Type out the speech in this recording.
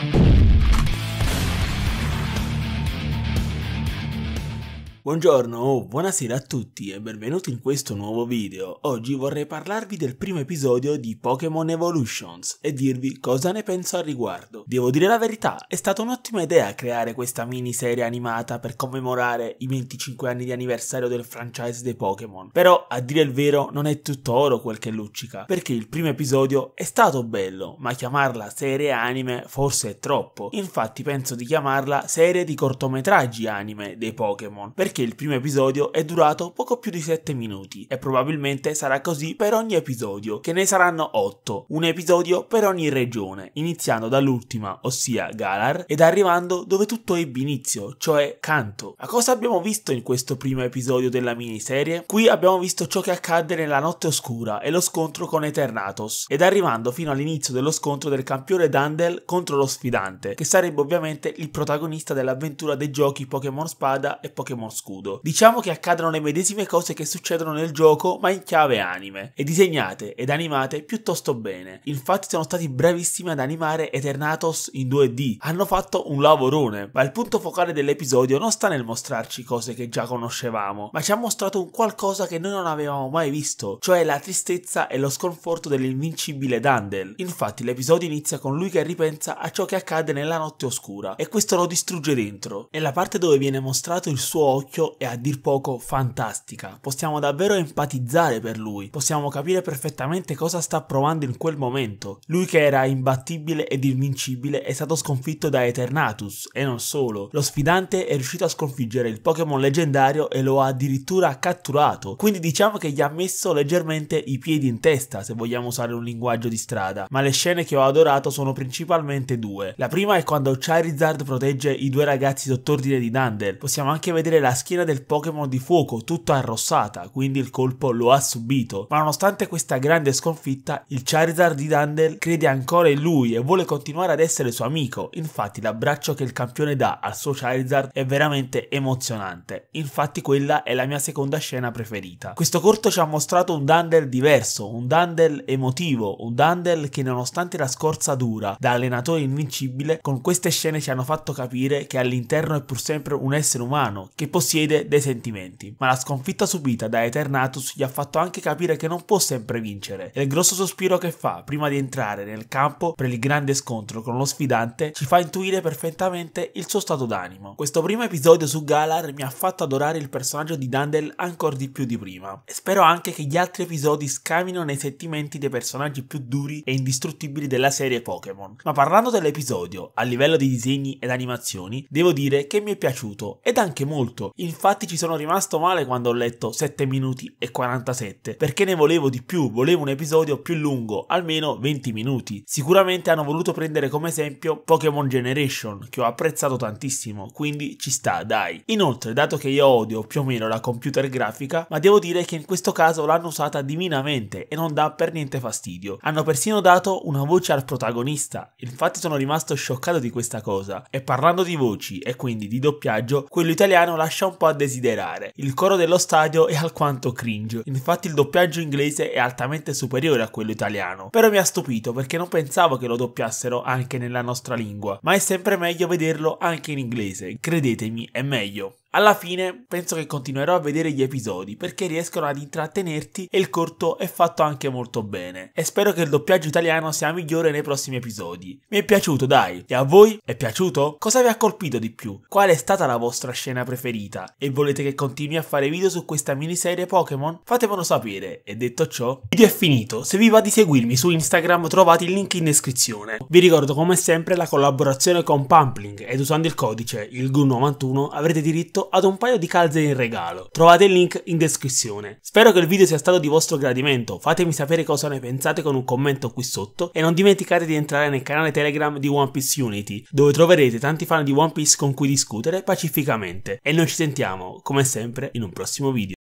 Thank you. Buongiorno o oh, buonasera a tutti e benvenuti in questo nuovo video. Oggi vorrei parlarvi del primo episodio di Pokémon Evolutions e dirvi cosa ne penso al riguardo. Devo dire la verità, è stata un'ottima idea creare questa miniserie animata per commemorare i 25 anni di anniversario del franchise dei Pokémon. Però, a dire il vero, non è tutto oro quel che luccica, perché il primo episodio è stato bello, ma chiamarla serie anime forse è troppo. Infatti penso di chiamarla serie di cortometraggi anime dei Pokémon, perché perché il primo episodio è durato poco più di 7 minuti e probabilmente sarà così per ogni episodio, che ne saranno 8, un episodio per ogni regione, iniziando dall'ultima, ossia Galar, ed arrivando dove tutto ebbe inizio, cioè Canto. A cosa abbiamo visto in questo primo episodio della miniserie? Qui abbiamo visto ciò che accadde nella notte oscura e lo scontro con Eternatos, ed arrivando fino all'inizio dello scontro del campione Dandel contro lo sfidante, che sarebbe ovviamente il protagonista dell'avventura dei giochi Pokémon Spada e Pokémon Scudo scudo. Diciamo che accadono le medesime cose che succedono nel gioco, ma in chiave anime, e disegnate ed animate piuttosto bene. Infatti sono stati bravissimi ad animare Eternatos in 2D, hanno fatto un lavorone, ma il punto focale dell'episodio non sta nel mostrarci cose che già conoscevamo, ma ci ha mostrato un qualcosa che noi non avevamo mai visto, cioè la tristezza e lo sconforto dell'invincibile Dandel. Infatti l'episodio inizia con lui che ripensa a ciò che accade nella notte oscura, e questo lo distrugge dentro. la parte dove viene mostrato il suo occhio occhio è a dir poco fantastica. Possiamo davvero empatizzare per lui, possiamo capire perfettamente cosa sta provando in quel momento. Lui che era imbattibile ed invincibile è stato sconfitto da Eternatus e non solo. Lo sfidante è riuscito a sconfiggere il Pokémon leggendario e lo ha addirittura catturato. Quindi diciamo che gli ha messo leggermente i piedi in testa, se vogliamo usare un linguaggio di strada. Ma le scene che ho adorato sono principalmente due. La prima è quando Charizard protegge i due ragazzi sott'ordine di Dunder. Possiamo anche vedere la schiena del Pokémon di fuoco, tutta arrossata, quindi il colpo lo ha subito. Ma nonostante questa grande sconfitta, il Charizard di Dandel crede ancora in lui e vuole continuare ad essere suo amico. Infatti l'abbraccio che il campione dà al suo Charizard è veramente emozionante. Infatti quella è la mia seconda scena preferita. Questo corto ci ha mostrato un Dandel diverso, un Dandel emotivo, un Dandel che nonostante la scorza dura da allenatore invincibile, con queste scene ci hanno fatto capire che all'interno è pur sempre un essere umano, che possiamo siede dei sentimenti, ma la sconfitta subita da Eternatus gli ha fatto anche capire che non può sempre vincere e il grosso sospiro che fa prima di entrare nel campo per il grande scontro con lo sfidante ci fa intuire perfettamente il suo stato d'animo. Questo primo episodio su Galar mi ha fatto adorare il personaggio di Dandel ancora di più di prima e spero anche che gli altri episodi scamino nei sentimenti dei personaggi più duri e indistruttibili della serie Pokémon. Ma parlando dell'episodio, a livello di disegni ed animazioni, devo dire che mi è piaciuto ed anche molto. Infatti ci sono rimasto male quando ho letto 7 minuti e 47, perché ne volevo di più, volevo un episodio più lungo, almeno 20 minuti. Sicuramente hanno voluto prendere come esempio Pokémon Generation, che ho apprezzato tantissimo, quindi ci sta, dai. Inoltre, dato che io odio più o meno la computer grafica, ma devo dire che in questo caso l'hanno usata divinamente e non dà per niente fastidio. Hanno persino dato una voce al protagonista, infatti sono rimasto scioccato di questa cosa. E parlando di voci, e quindi di doppiaggio, quello italiano lascia un un po' a desiderare. Il coro dello stadio è alquanto cringe, infatti il doppiaggio inglese è altamente superiore a quello italiano. Però mi ha stupito perché non pensavo che lo doppiassero anche nella nostra lingua, ma è sempre meglio vederlo anche in inglese, credetemi, è meglio. Alla fine penso che continuerò a vedere gli episodi perché riescono ad intrattenerti e il corto è fatto anche molto bene. E spero che il doppiaggio italiano sia migliore nei prossimi episodi. Mi è piaciuto, dai. E a voi è piaciuto? Cosa vi ha colpito di più? Qual è stata la vostra scena preferita? E volete che continui a fare video su questa miniserie Pokémon? Fatemelo sapere. E detto ciò, il video è finito. Se vi va di seguirmi su Instagram trovate il link in descrizione. Vi ricordo come sempre la collaborazione con Pumpling ed usando il codice il 91 avrete diritto ad un paio di calze in regalo. Trovate il link in descrizione. Spero che il video sia stato di vostro gradimento, fatemi sapere cosa ne pensate con un commento qui sotto e non dimenticate di entrare nel canale Telegram di One Piece Unity, dove troverete tanti fan di One Piece con cui discutere pacificamente. E noi ci sentiamo, come sempre, in un prossimo video.